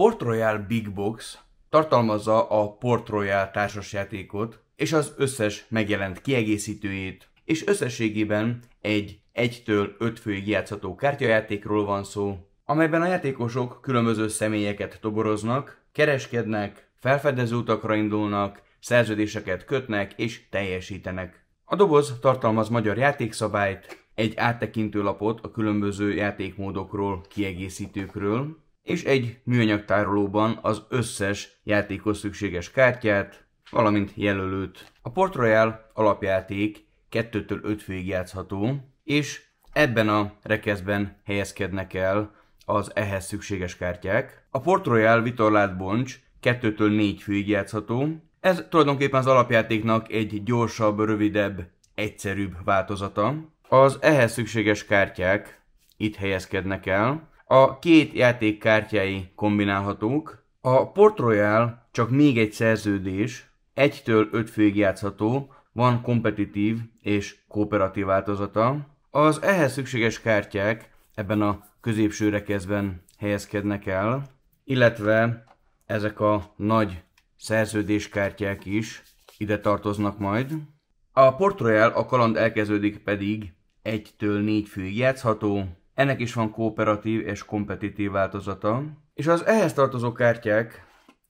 Port Royal Big Box tartalmazza a Port Royal társasjátékot és az összes megjelent kiegészítőjét, és összességében egy 1-től 5 főig játszható kártyajátékról van szó, amelyben a játékosok különböző személyeket toboroznak, kereskednek, felfedező utakra indulnak, szerződéseket kötnek és teljesítenek. A doboz tartalmaz magyar játékszabályt, egy áttekintő lapot a különböző játékmódokról, kiegészítőkről, és egy műanyag tárolóban az összes játékhoz szükséges kártyát, valamint jelölőt. A Port Royal alapjáték 2-től 5 főig játszható, és ebben a rekeszben helyezkednek el az ehhez szükséges kártyák. A Port Royal vitorlát boncs 2-től 4 főig játszható. Ez tulajdonképpen az alapjátéknak egy gyorsabb, rövidebb, egyszerűbb változata. Az ehhez szükséges kártyák itt helyezkednek el, a két játékkártyái kombinálhatók, a Port Royal csak még egy szerződés, egytől öt főig játszható, van kompetitív és kooperatív változata. Az ehhez szükséges kártyák ebben a középső rekezben helyezkednek el, illetve ezek a nagy szerződéskártyák is ide tartoznak majd. A Port Royal a kaland elkezdődik pedig 1-től 4 főig játszható, ennek is van kooperatív és kompetitív változata, és az ehhez tartozó kártyák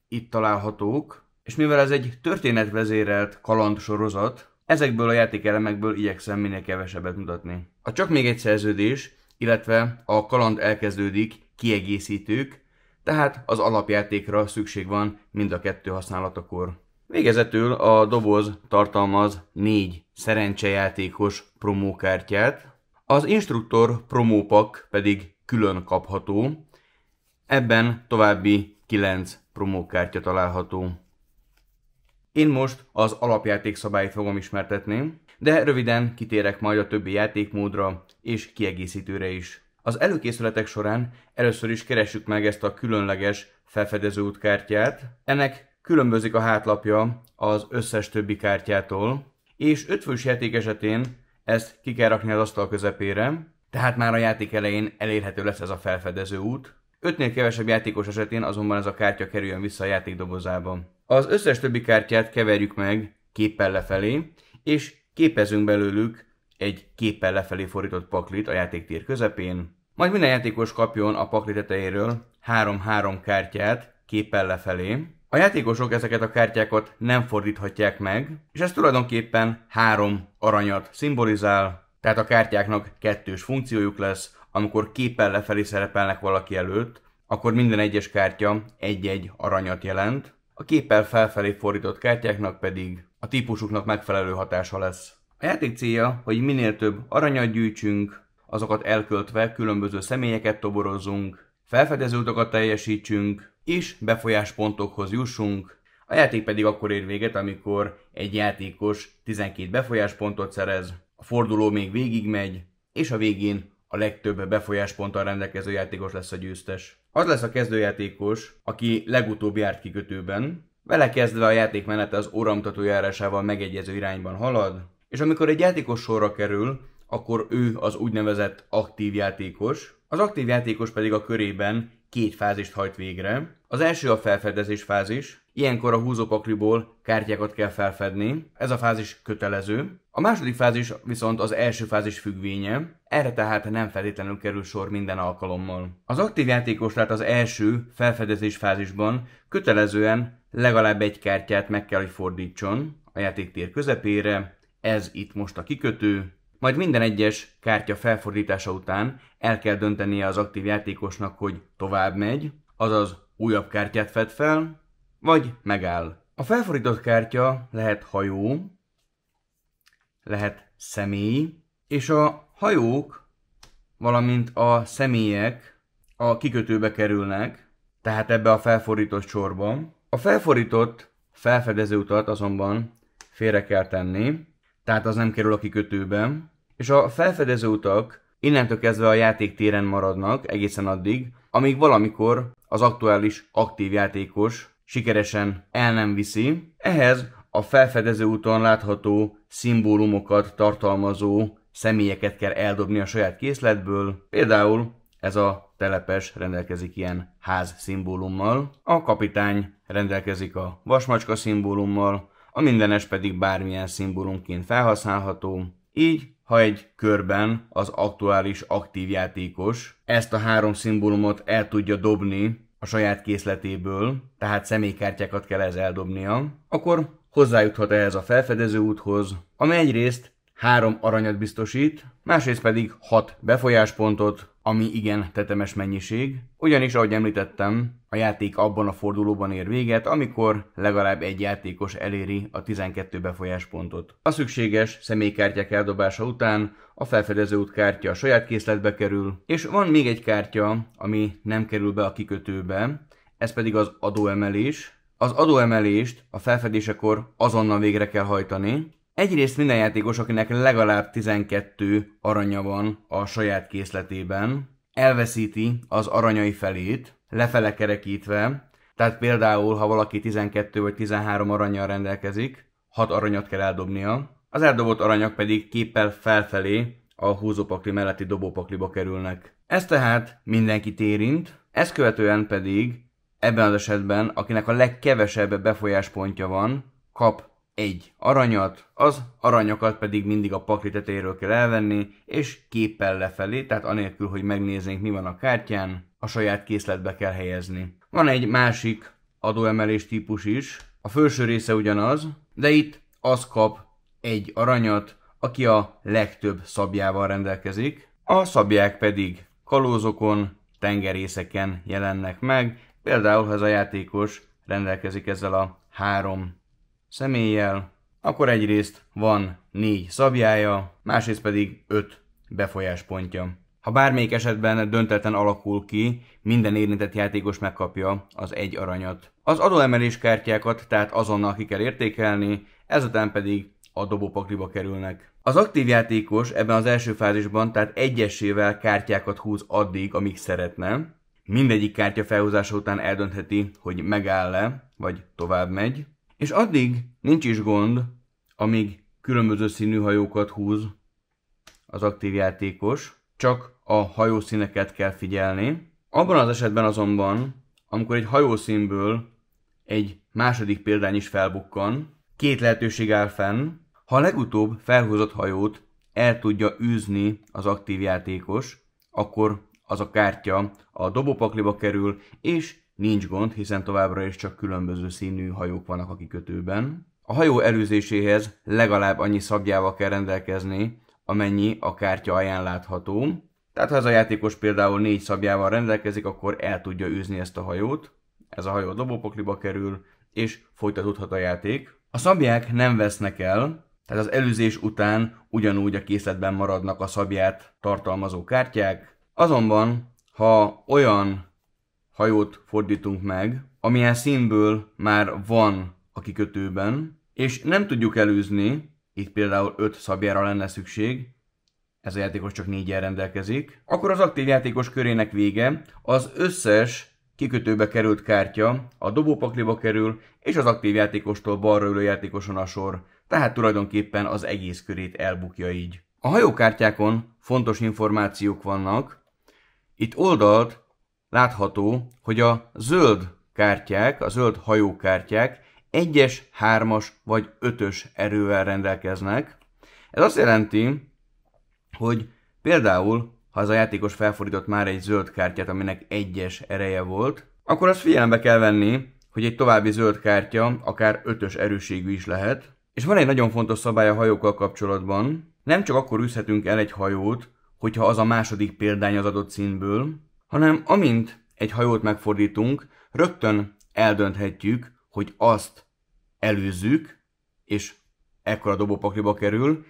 itt találhatók, és mivel ez egy történetvezérelt kalandsorozat, ezekből a játékelemekből igyekszem minél kevesebbet mutatni. A csak még egy szerződés, illetve a kaland elkezdődik kiegészítők, tehát az alapjátékra szükség van mind a kettő használatakor. Végezetül a doboz tartalmaz négy szerencsejátékos promókártyát, az instruktor promópak pedig külön kapható, ebben további 9 promókártya található. Én most az alapjáték szabályt fogom ismertetni, de röviden kitérek majd a többi játékmódra és kiegészítőre is. Az előkészületek során először is keressük meg ezt a különleges felfedező útkártyát. Ennek különbözik a hátlapja az összes többi kártyától, és ötfős játék esetén ezt ki kell rakni az asztal közepére, tehát már a játék elején elérhető lesz ez a felfedező út. Ötnél kevesebb játékos esetén azonban ez a kártya kerüljön vissza a játék dobozába. Az összes többi kártyát keverjük meg képpel lefelé, és képezünk belőlük egy képpel lefelé fordított paklit a játéktér közepén, majd minden játékos kapjon a pakli tetejéről 3-3 kártyát képpel lefelé, a játékosok ezeket a kártyákat nem fordíthatják meg, és ez tulajdonképpen három aranyat szimbolizál, tehát a kártyáknak kettős funkciójuk lesz, amikor képen lefelé szerepelnek valaki előtt, akkor minden egyes kártya egy-egy aranyat jelent, a képpel felfelé fordított kártyáknak pedig a típusuknak megfelelő hatása lesz. A játék célja, hogy minél több aranyat gyűjtsünk, azokat elköltve különböző személyeket toborozzunk, felfedező utakat teljesítsünk, és befolyáspontokhoz jussunk. A játék pedig akkor ér véget, amikor egy játékos 12 befolyáspontot szerez, a forduló még végig megy, és a végén a legtöbb befolyásponttal rendelkező játékos lesz a győztes. Az lesz a kezdőjátékos, aki legutóbb járt kikötőben, vele kezdve a játék menete az óramutató járásával megegyező irányban halad, és amikor egy játékos sorra kerül, akkor ő az úgynevezett aktív játékos, az aktív játékos pedig a körében két fázist hajt végre. Az első a felfedezés fázis, ilyenkor a húzópakliból kártyákat kell felfedni, ez a fázis kötelező. A második fázis viszont az első fázis függvénye, erre tehát nem feltétlenül kerül sor minden alkalommal. Az aktív játékos tehát az első felfedezés fázisban kötelezően legalább egy kártyát meg kell, hogy fordítson a játéktér közepére, ez itt most a kikötő, majd minden egyes kártya felfordítása után el kell döntenie az aktív játékosnak, hogy tovább megy, azaz újabb kártyát fed fel, vagy megáll. A felfordított kártya lehet hajó, lehet személy, és a hajók, valamint a személyek a kikötőbe kerülnek, tehát ebbe a felfordított sorba. A felfordított felfedező utat azonban félre kell tenni, tehát az nem kerül a kikötőbe, és a felfedező utak innentől kezdve a játéktéren maradnak egészen addig, amíg valamikor az aktuális aktív játékos sikeresen el nem viszi. Ehhez a felfedező úton látható szimbólumokat tartalmazó személyeket kell eldobni a saját készletből, például ez a telepes rendelkezik ilyen ház szimbólummal, a kapitány rendelkezik a vasmacska szimbólummal, a mindenes pedig bármilyen szimbólumként felhasználható, így ha egy körben az aktuális aktív játékos ezt a három szimbólumot el tudja dobni a saját készletéből, tehát személykártyákat kell ez eldobnia, akkor hozzájuthat ehhez a felfedező úthoz, ami egyrészt három aranyat biztosít, másrészt pedig hat befolyáspontot, ami igen tetemes mennyiség, ugyanis ahogy említettem, a játék abban a fordulóban ér véget, amikor legalább egy játékos eléri a 12 befolyáspontot. A szükséges személykártyák eldobása után a felfedező út kártya a saját készletbe kerül, és van még egy kártya, ami nem kerül be a kikötőbe, ez pedig az adóemelés. Az adóemelést a felfedésekor azonnal végre kell hajtani, Egyrészt minden játékos, akinek legalább 12 aranya van a saját készletében, elveszíti az aranyai felét, lefele kerekítve, tehát például, ha valaki 12 vagy 13 aranyjal rendelkezik, 6 aranyat kell eldobnia, az eldobott aranyak pedig képpel felfelé a húzópakli melletti dobópakliba kerülnek. Ez tehát mindenkit érint, ezt követően pedig ebben az esetben, akinek a legkevesebb befolyáspontja van, kap egy aranyat, az aranyokat pedig mindig a pakli tetejéről kell elvenni, és képpel lefelé, tehát anélkül, hogy megnéznénk, mi van a kártyán, a saját készletbe kell helyezni. Van egy másik adóemelés típus is, a felső része ugyanaz, de itt az kap egy aranyat, aki a legtöbb szabjával rendelkezik, a szabják pedig kalózokon, tengerészeken jelennek meg, például ha ez a játékos rendelkezik ezzel a három személlyel, akkor egyrészt van négy szabjája, másrészt pedig öt befolyáspontja. Ha bármelyik esetben döntetlen alakul ki, minden érintett játékos megkapja az egy aranyat. Az adóemelés kártyákat tehát azonnal ki kell értékelni, ezután pedig a dobópakliba kerülnek. Az aktív játékos ebben az első fázisban tehát egyesével kártyákat húz addig, amíg szeretne. Mindegyik kártya felhúzása után eldöntheti, hogy megáll-e, vagy tovább megy. És addig nincs is gond, amíg különböző színű hajókat húz az aktív játékos, csak a hajószíneket kell figyelni. Abban az esetben azonban, amikor egy hajószínből egy második példány is felbukkan, két lehetőség áll fenn, ha a legutóbb felhúzott hajót el tudja űzni az aktív játékos, akkor az a kártya a dobópakliba kerül, és Nincs gond, hiszen továbbra is csak különböző színű hajók vannak a kikötőben. A hajó előzéséhez legalább annyi szabjával kell rendelkezni, amennyi a kártya alján látható. Tehát ha ez a játékos például négy szabjával rendelkezik, akkor el tudja űzni ezt a hajót. Ez a hajó a dobópokliba kerül, és folytatódhat a játék. A szabják nem vesznek el, tehát az előzés után ugyanúgy a készletben maradnak a szabját tartalmazó kártyák. Azonban, ha olyan hajót fordítunk meg, amilyen színből már van a kikötőben, és nem tudjuk előzni, itt például 5 szabjára lenne szükség, ez a játékos csak 4 rendelkezik, akkor az aktív játékos körének vége az összes kikötőbe került kártya a dobópakliba kerül, és az aktív játékostól balra ülő játékoson a sor, tehát tulajdonképpen az egész körét elbukja így. A hajókártyákon fontos információk vannak, itt oldalt látható, hogy a zöld kártyák, a zöld hajókártyák egyes, hármas vagy ötös erővel rendelkeznek. Ez azt jelenti, hogy például, ha az a játékos felfordított már egy zöld kártyát, aminek egyes ereje volt, akkor azt figyelembe kell venni, hogy egy további zöld kártya akár ötös erőségű is lehet. És van egy nagyon fontos szabály a hajókkal kapcsolatban. Nem csak akkor üzhetünk el egy hajót, hogyha az a második példány az adott színből, hanem amint egy hajót megfordítunk, rögtön eldönthetjük, hogy azt előzzük, és ekkora dobópakliba kerül,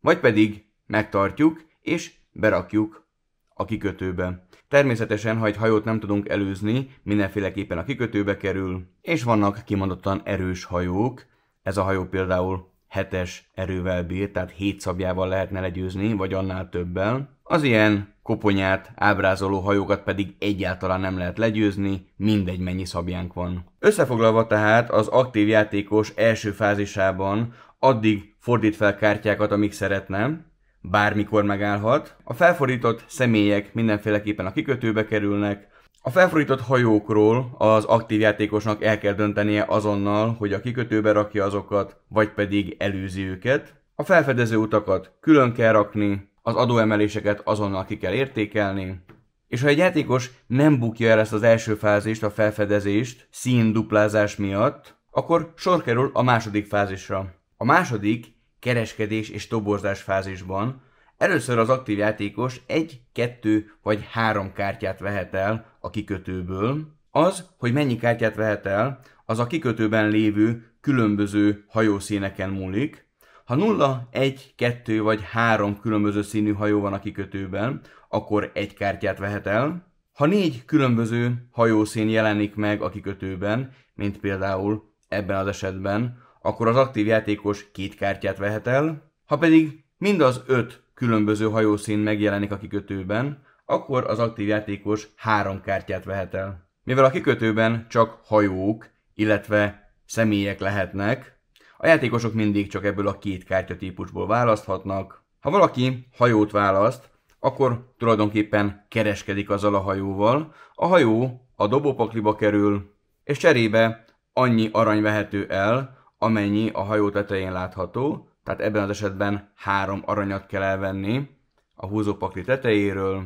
vagy pedig megtartjuk és berakjuk a kikötőbe. Természetesen, ha egy hajót nem tudunk előzni, mindenféleképpen a kikötőbe kerül, és vannak kimondottan erős hajók, ez a hajó például hetes erővel bír, tehát hét szabjával lehetne legyőzni, vagy annál többel. Az ilyen koponyát ábrázoló hajókat pedig egyáltalán nem lehet legyőzni, mindegy mennyi szabjánk van. Összefoglalva tehát az aktív játékos első fázisában addig fordít fel kártyákat, amik szeretne, bármikor megállhat. A felfordított személyek mindenféleképpen a kikötőbe kerülnek, a felfordított hajókról az aktív játékosnak el kell döntenie azonnal, hogy a kikötőbe rakja azokat, vagy pedig előzi őket. A felfedező utakat külön kell rakni, az adóemeléseket azonnal ki kell értékelni, és ha egy játékos nem bukja el ezt az első fázist, a felfedezést, színduplázás miatt, akkor sor kerül a második fázisra. A második kereskedés és toborzás fázisban, Először az aktív játékos egy, kettő vagy három kártyát vehet el a kikötőből. Az, hogy mennyi kártyát vehet el, az a kikötőben lévő különböző hajószíneken múlik. Ha 0, 1, 2 vagy 3 különböző színű hajó van a kikötőben, akkor egy kártyát vehet el. Ha négy különböző hajószín jelenik meg a kikötőben, mint például ebben az esetben, akkor az aktív játékos két kártyát vehet el. Ha pedig mind az öt különböző hajószín megjelenik a kikötőben, akkor az aktív játékos három kártyát vehet el. Mivel a kikötőben csak hajók, illetve személyek lehetnek, a játékosok mindig csak ebből a két kártyatípusból választhatnak. Ha valaki hajót választ, akkor tulajdonképpen kereskedik azzal a hajóval, a hajó a dobópakliba kerül, és cserébe annyi arany vehető el, amennyi a hajó tetején látható, tehát ebben az esetben három aranyat kell elvenni a húzópakli tetejéről.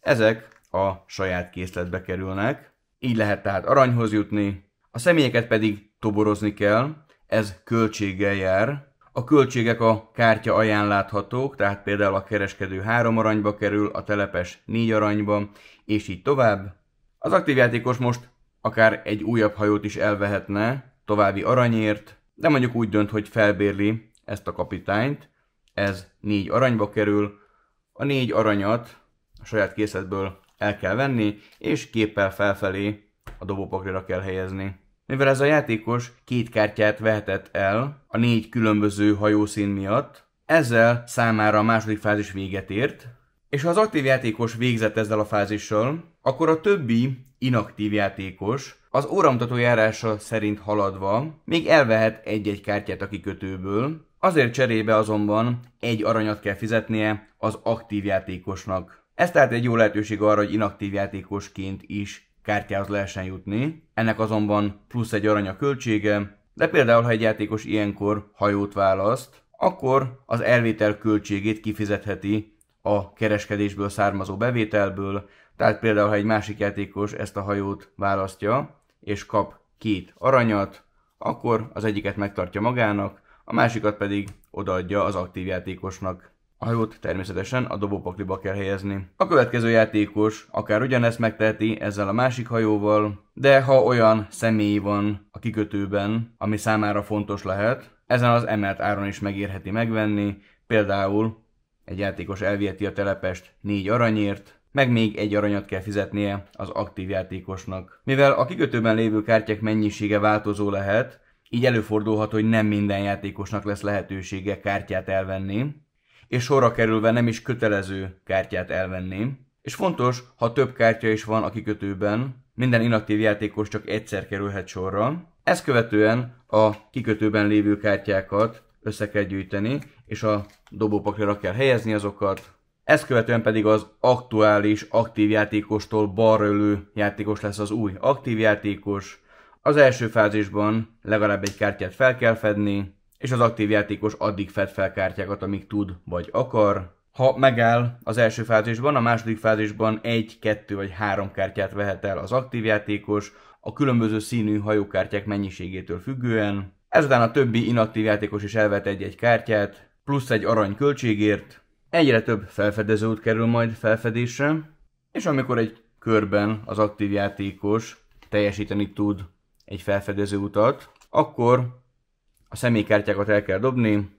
Ezek a saját készletbe kerülnek, így lehet tehát aranyhoz jutni, a személyeket pedig toborozni kell, ez költséggel jár. A költségek a kártya aján láthatók, tehát például a kereskedő három aranyba kerül, a telepes négy aranyba, és így tovább. Az aktív játékos most akár egy újabb hajót is elvehetne, további aranyért, de mondjuk úgy dönt, hogy felbérli ezt a kapitányt, ez négy aranyba kerül, a négy aranyat a saját készletből el kell venni, és képpel felfelé a dobópakrira kell helyezni. Mivel ez a játékos két kártyát vehetett el a négy különböző hajószín miatt, ezzel számára a második fázis véget ért, és ha az aktív játékos végzett ezzel a fázissal, akkor a többi inaktív játékos, az óramutató járása szerint haladva még elvehet egy-egy kártyát a kikötőből, azért cserébe azonban egy aranyat kell fizetnie az aktív játékosnak. Ez tehát egy jó lehetőség arra, hogy inaktív játékosként is kártyához lehessen jutni. Ennek azonban plusz egy aranya költsége, de például ha egy játékos ilyenkor hajót választ, akkor az elvétel költségét kifizetheti a kereskedésből származó bevételből, tehát például, ha egy másik játékos ezt a hajót választja, és kap két aranyat, akkor az egyiket megtartja magának, a másikat pedig odaadja az aktív játékosnak. A hajót természetesen a dobópakliba kell helyezni. A következő játékos akár ugyanezt megteheti ezzel a másik hajóval, de ha olyan személy van a kikötőben, ami számára fontos lehet, ezen az emelt áron is megérheti megvenni, például egy játékos elviheti a telepest 4 aranyért, meg még egy aranyat kell fizetnie az aktív játékosnak. Mivel a kikötőben lévő kártyák mennyisége változó lehet, így előfordulhat, hogy nem minden játékosnak lesz lehetősége kártyát elvenni, és sorra kerülve nem is kötelező kártyát elvenni. És fontos, ha több kártya is van a kikötőben, minden inaktív játékos csak egyszer kerülhet sorra. Ezt követően a kikötőben lévő kártyákat össze kell gyűjteni, és a dobópakra kell helyezni azokat, ezt követően pedig az aktuális aktív játékostól balra ülő játékos lesz az új aktív játékos. Az első fázisban legalább egy kártyát fel kell fedni, és az aktív játékos addig fed fel kártyákat, amíg tud vagy akar. Ha megáll az első fázisban, a második fázisban egy, kettő vagy három kártyát vehet el az aktív játékos, a különböző színű hajókártyák mennyiségétől függően. Ezután a többi inaktív játékos is elvet egy-egy kártyát, plusz egy arany költségért, Egyre több felfedező út kerül majd felfedésre, és amikor egy körben az aktív játékos teljesíteni tud egy felfedező utat, akkor a személykártyákat el kell dobni,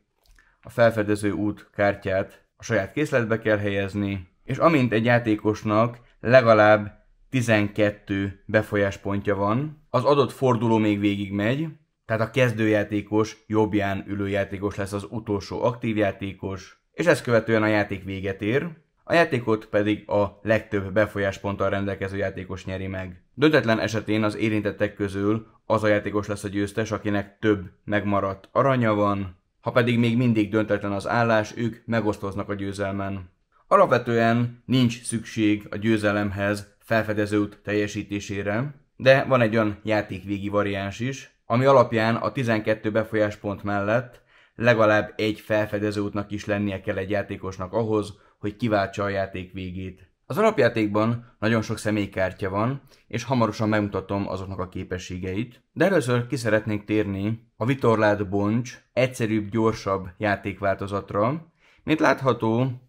a felfedező út kártyát a saját készletbe kell helyezni, és amint egy játékosnak legalább 12 befolyáspontja van, az adott forduló még végig megy, tehát a kezdőjátékos jobbján ülő játékos lesz az utolsó aktív játékos, és ezt követően a játék véget ér, a játékot pedig a legtöbb befolyásponttal rendelkező játékos nyeri meg. Döntetlen esetén az érintettek közül az a játékos lesz a győztes, akinek több megmaradt aranya van, ha pedig még mindig döntetlen az állás, ők megosztoznak a győzelmen. Alapvetően nincs szükség a győzelemhez felfedező út teljesítésére, de van egy olyan játékvégi variáns is, ami alapján a 12 befolyáspont mellett legalább egy felfedező útnak is lennie kell egy játékosnak ahhoz, hogy kiváltsa a játék végét. Az alapjátékban nagyon sok személykártya van, és hamarosan megmutatom azoknak a képességeit, de először ki szeretnék térni a vitorlát boncs egyszerűbb, gyorsabb játékváltozatra. Mint látható,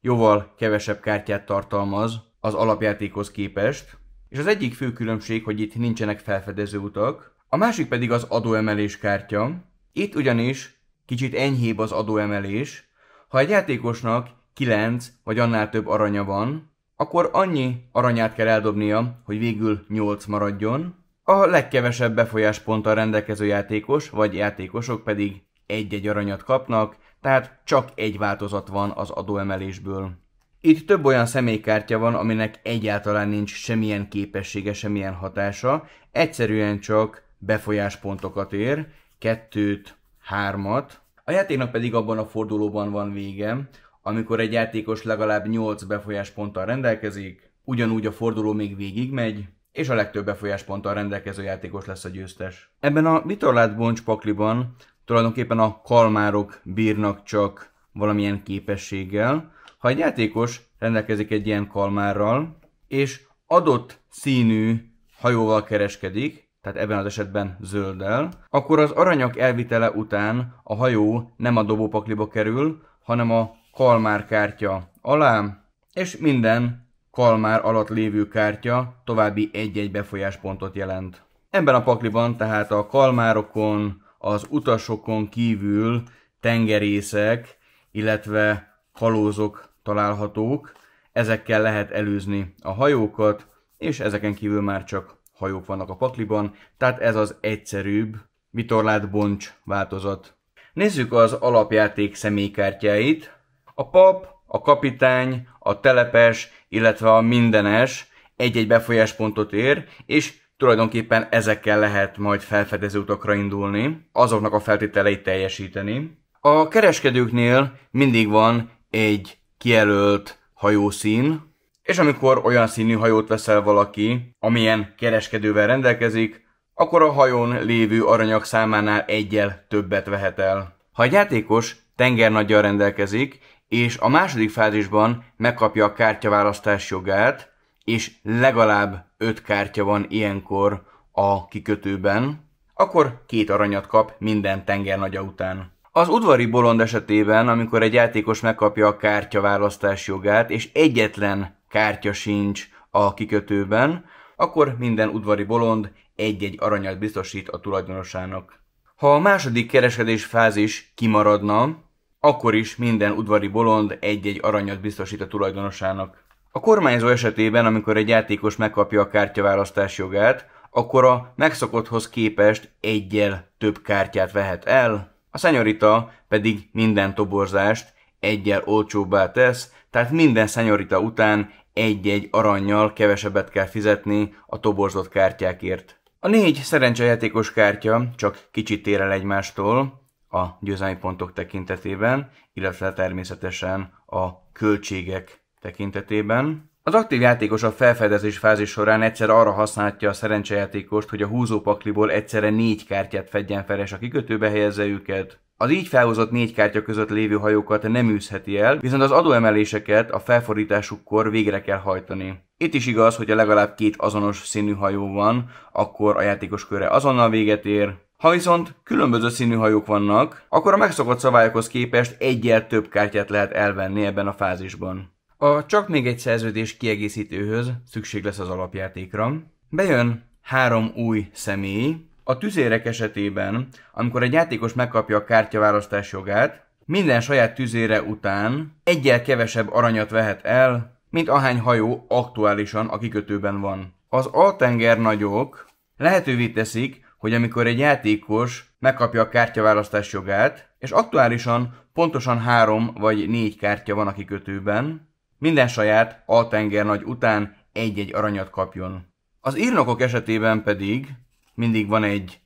jóval kevesebb kártyát tartalmaz az alapjátékhoz képest, és az egyik fő különbség, hogy itt nincsenek felfedező utak, a másik pedig az adóemelés kártya. Itt ugyanis kicsit enyhébb az adóemelés. Ha egy játékosnak 9 vagy annál több aranya van, akkor annyi aranyát kell eldobnia, hogy végül 8 maradjon. A legkevesebb befolyásponttal rendelkező játékos vagy játékosok pedig egy-egy aranyat kapnak, tehát csak egy változat van az adóemelésből. Itt több olyan személykártya van, aminek egyáltalán nincs semmilyen képessége, semmilyen hatása, egyszerűen csak befolyáspontokat ér, kettőt, hármat. A játéknak pedig abban a fordulóban van vége, amikor egy játékos legalább 8 befolyásponttal rendelkezik, ugyanúgy a forduló még végig megy, és a legtöbb befolyásponttal rendelkező játékos lesz a győztes. Ebben a vitorlát boncs pakliban tulajdonképpen a kalmárok bírnak csak valamilyen képességgel. Ha egy játékos rendelkezik egy ilyen kalmárral, és adott színű hajóval kereskedik, tehát ebben az esetben zölddel, akkor az aranyak elvitele után a hajó nem a dobópakliba kerül, hanem a kalmár kártya alá, és minden kalmár alatt lévő kártya további egy-egy befolyáspontot jelent. Ebben a pakliban tehát a kalmárokon, az utasokon kívül tengerészek, illetve kalózok találhatók, ezekkel lehet előzni a hajókat, és ezeken kívül már csak hajók vannak a pakliban, tehát ez az egyszerűbb vitorlát boncs változat. Nézzük az alapjáték személykártyáit. A pap, a kapitány, a telepes, illetve a mindenes egy-egy befolyáspontot ér, és tulajdonképpen ezekkel lehet majd felfedező utakra indulni, azoknak a feltételeit teljesíteni. A kereskedőknél mindig van egy kijelölt hajószín, és amikor olyan színű hajót veszel valaki, amilyen kereskedővel rendelkezik, akkor a hajón lévő aranyak számánál egyel többet vehet el. Ha egy játékos tengernaggyal rendelkezik, és a második fázisban megkapja a kártyaválasztás jogát, és legalább 5 kártya van ilyenkor a kikötőben, akkor két aranyat kap minden tengernagya után. Az udvari bolond esetében, amikor egy játékos megkapja a kártyaválasztás jogát, és egyetlen kártya sincs a kikötőben, akkor minden udvari bolond egy-egy aranyat biztosít a tulajdonosának. Ha a második kereskedés fázis kimaradna, akkor is minden udvari bolond egy-egy aranyat biztosít a tulajdonosának. A kormányzó esetében, amikor egy játékos megkapja a kártyaválasztás jogát, akkor a megszokotthoz képest egyel több kártyát vehet el, a szenyorita pedig minden toborzást egyel olcsóbbá tesz, tehát minden szenyorita után egy-egy aranyjal kevesebbet kell fizetni a toborzott kártyákért. A négy szerencsejátékos kártya csak kicsit tér el egymástól a győzelmi pontok tekintetében, illetve természetesen a költségek tekintetében. Az aktív játékos a felfedezés fázis során egyszer arra használhatja a szerencsejátékost, hogy a húzópakliból egyszerre négy kártyát fedjen fel, és a kikötőbe helyezze őket. Az így felhozott négy kártya között lévő hajókat nem űzheti el, viszont az adóemeléseket a felfordításukkor végre kell hajtani. Itt is igaz, hogy a legalább két azonos színű hajó van, akkor a játékos körre azonnal véget ér, ha viszont különböző színű hajók vannak, akkor a megszokott szabályokhoz képest egyel több kártyát lehet elvenni ebben a fázisban. A csak még egy szerződés kiegészítőhöz szükség lesz az alapjátékra. Bejön három új személy, a tüzérek esetében, amikor egy játékos megkapja a kártyaválasztás jogát, minden saját tüzére után egyel kevesebb aranyat vehet el, mint ahány hajó aktuálisan a kikötőben van. Az nagyok lehetővé teszik, hogy amikor egy játékos megkapja a kártyaválasztás jogát, és aktuálisan pontosan három vagy négy kártya van a kikötőben, minden saját nagy után egy-egy aranyat kapjon. Az írnokok esetében pedig mindig van egy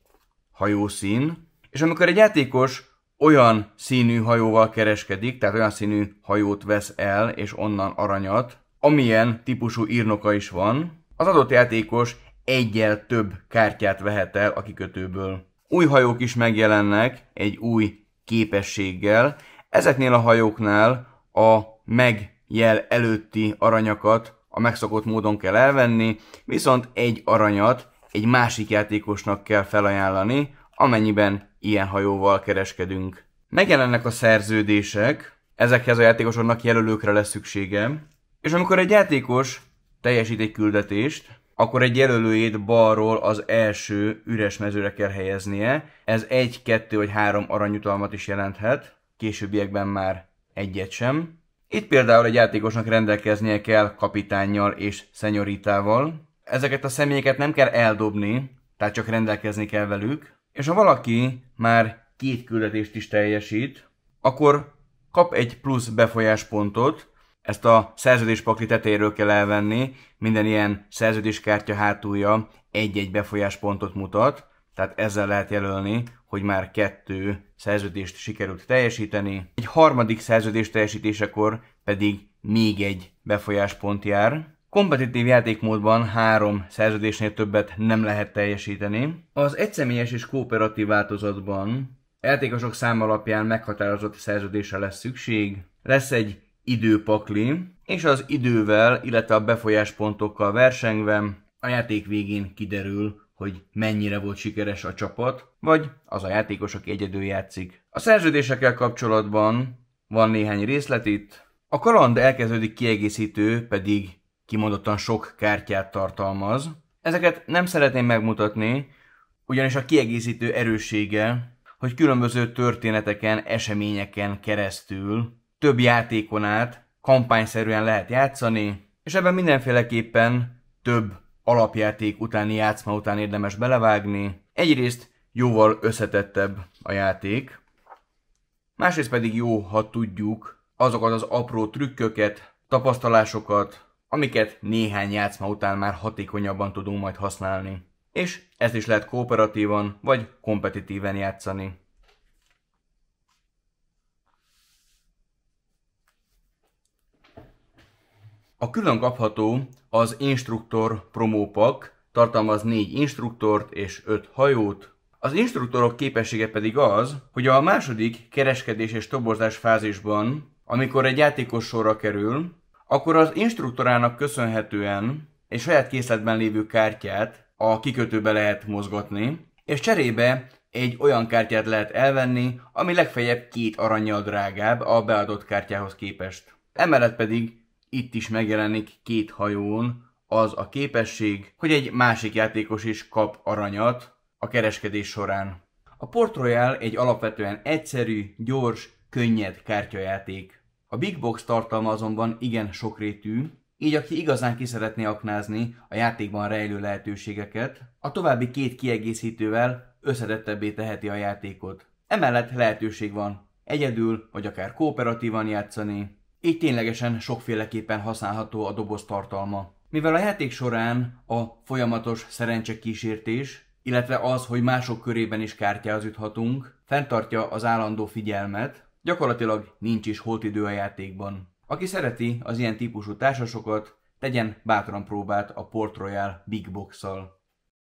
hajószín, és amikor egy játékos olyan színű hajóval kereskedik, tehát olyan színű hajót vesz el, és onnan aranyat, amilyen típusú írnoka is van, az adott játékos egyel több kártyát vehet el a kikötőből. Új hajók is megjelennek egy új képességgel. Ezeknél a hajóknál a megjel előtti aranyakat a megszokott módon kell elvenni, viszont egy aranyat egy másik játékosnak kell felajánlani, amennyiben ilyen hajóval kereskedünk. Megjelennek a szerződések, ezekhez a játékosoknak jelölőkre lesz szüksége, és amikor egy játékos teljesít egy küldetést, akkor egy jelölőjét balról az első üres mezőre kell helyeznie. Ez egy, kettő vagy három aranyutalmat is jelenthet, későbbiekben már egyet sem. Itt például egy játékosnak rendelkeznie kell kapitányjal és szenyoritával, ezeket a személyeket nem kell eldobni, tehát csak rendelkezni kell velük, és ha valaki már két küldetést is teljesít, akkor kap egy plusz befolyáspontot, ezt a szerződéspakli tetejéről kell elvenni, minden ilyen szerződéskártya hátulja egy-egy befolyáspontot mutat, tehát ezzel lehet jelölni, hogy már kettő szerződést sikerült teljesíteni. Egy harmadik szerződés teljesítésekor pedig még egy befolyáspont jár, Kompetitív játékmódban három szerződésnél többet nem lehet teljesíteni. Az egyszemélyes és kooperatív változatban játékosok szám alapján meghatározott szerződésre lesz szükség, lesz egy időpakli, és az idővel, illetve a befolyáspontokkal versengve a játék végén kiderül, hogy mennyire volt sikeres a csapat, vagy az a játékos, aki egyedül játszik. A szerződésekkel kapcsolatban van néhány részlet itt. A kaland elkezdődik kiegészítő pedig kimondottan sok kártyát tartalmaz. Ezeket nem szeretném megmutatni, ugyanis a kiegészítő erőssége, hogy különböző történeteken, eseményeken keresztül több játékon át kampányszerűen lehet játszani, és ebben mindenféleképpen több alapjáték utáni játszma után érdemes belevágni. Egyrészt jóval összetettebb a játék, másrészt pedig jó, ha tudjuk azokat az apró trükköket, tapasztalásokat, amiket néhány játszma után már hatékonyabban tudunk majd használni. És ezt is lehet kooperatívan vagy kompetitíven játszani. A külön kapható az Instruktor promópak, tartalmaz 4 instruktort és 5 hajót, az instruktorok képessége pedig az, hogy a második kereskedés és toborzás fázisban, amikor egy játékos sorra kerül, akkor az instruktorának köszönhetően egy saját készletben lévő kártyát a kikötőbe lehet mozgatni, és cserébe egy olyan kártyát lehet elvenni, ami legfeljebb két aranyjal drágább a beadott kártyához képest. Emellett pedig itt is megjelenik két hajón az a képesség, hogy egy másik játékos is kap aranyat a kereskedés során. A Port Royale egy alapvetően egyszerű, gyors, könnyed kártyajáték. A Big Box tartalma azonban igen sokrétű, így aki igazán ki szeretné aknázni a játékban rejlő lehetőségeket, a további két kiegészítővel összetettebbé teheti a játékot. Emellett lehetőség van egyedül vagy akár kooperatívan játszani, így ténylegesen sokféleképpen használható a doboz tartalma. Mivel a játék során a folyamatos szerencsekísértés, illetve az, hogy mások körében is kártyához juthatunk, fenntartja az állandó figyelmet, Gyakorlatilag nincs is holt idő a játékban. Aki szereti az ilyen típusú társasokat, tegyen bátran próbát a Port Royal Big Box-szal.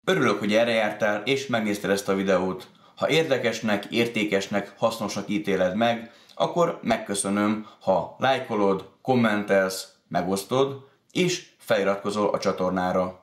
Örülök, hogy erre jártál és megnézted ezt a videót. Ha érdekesnek, értékesnek, hasznosnak ítéled meg, akkor megköszönöm, ha lájkolod, kommentelsz, megosztod, és feliratkozol a csatornára.